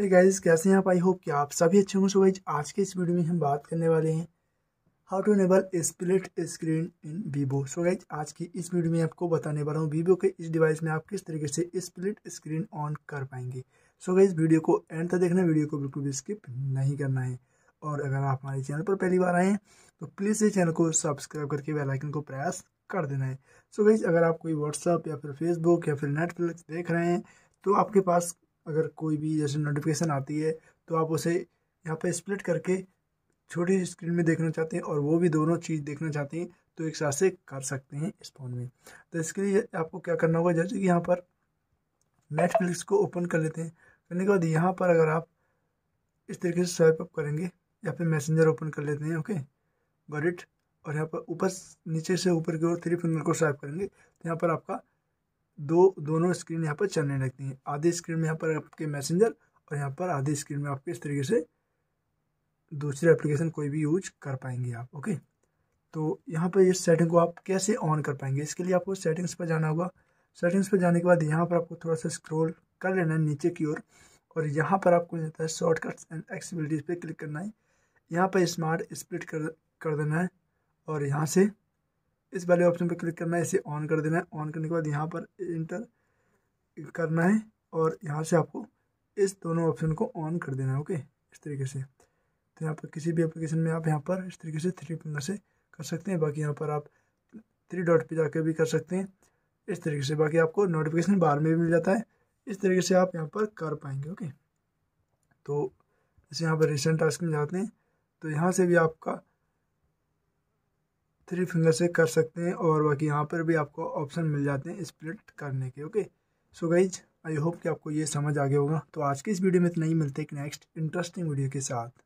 hey guys कैसे हैं आप आई होप कि आप सभी अच्छे होंगे सो आज के इस वीडियो में हम बात करने वाले हैं how to enable split screen in Vivo so guys आज की इस वीडियो में आपको बताने वाला हूँ वीवो के इस डिवाइस में आप किस तरीके से स्प्लिट स्क्रीन ऑन कर पाएंगे सो गाइज वीडियो को एंड तक देखना वीडियो को बिल्कुल भी स्किप नहीं करना है और अगर आप हमारे चैनल पर पहली बार आए हैं तो प्लीज़ इस चैनल को सब्सक्राइब करके बेलाइकन को प्रेस कर देना है सो so गाइज अगर आप कोई व्हाट्सअप या फिर फेसबुक या फिर नेटफ्लिक्स देख रहे हैं तो आपके पास अगर कोई भी जैसे नोटिफिकेशन आती है तो आप उसे यहाँ पे स्प्लिट करके छोटी स्क्रीन में देखना चाहते हैं और वो भी दोनों चीज़ देखना चाहते हैं तो एक साथ से कर सकते हैं इस फ़ोन में तो इसके लिए आपको क्या करना होगा जैसे कि यहाँ पर नेटफ्लिक्स को ओपन कर लेते हैं करने के बाद यहाँ पर अगर आप इस तरीके से स्वाइप अप करेंगे या फिर मैसेंजर ओपन कर लेते हैं ओके गॉट इट और यहाँ पर ऊपर नीचे से ऊपर की ओर थ्री फिंगर को स्वाइप करेंगे तो यहाँ पर आपका दो दोनों स्क्रीन यहाँ पर चलने लगती हैं आधी स्क्रीन में यहाँ पर आपके मैसेंजर और यहाँ पर आधी स्क्रीन में आपके इस तरीके से दूसरे एप्लीकेशन कोई भी यूज कर पाएंगे आप ओके तो यहाँ पर इस सेटिंग को आप कैसे ऑन कर पाएंगे इसके लिए आपको सेटिंग्स पर जाना होगा सेटिंग्स पर जाने के बाद यहाँ पर आपको थोड़ा सा स्क्रोल कर लेना है नीचे की ओर और यहाँ पर आपको जाता है शॉर्टकट्स एंड एक्सीबिलिटीज पे क्लिक करना है यहाँ पर स्मार्ट स्प्लिट कर कर देना है और यहाँ से इस वाले ऑप्शन पर क्लिक करना है इसे ऑन कर देना है ऑन करने के बाद यहाँ पर इंटर करना है और यहाँ से आपको इस दोनों ऑप्शन को ऑन कर देना है ओके इस तरीके से तो यहाँ पर किसी भी एप्लीकेशन में आप यहाँ पर इस तरीके से थ्री फिंगर से कर सकते हैं बाकी यहाँ पर आप थ्री डॉट पे जाकर भी कर सकते हैं इस तरीके से बाकी आपको नोटिफिकेशन बाहर में भी मिल जाता है इस तरीके से आप यहाँ पर कर पाएंगे ओके तो जैसे यहाँ पर रिसेंट टास्क में जाते हैं तो यहाँ से भी आपका थ्री फिंगर से कर सकते हैं और बाकी यहाँ पर भी आपको ऑप्शन मिल जाते हैं स्प्लिट करने के okay so guys I hope कि आपको ये समझ आ गया होगा तो आज के इस वीडियो में इतना ही मिलते हैं नेक्स्ट इंटरेस्टिंग वीडियो के साथ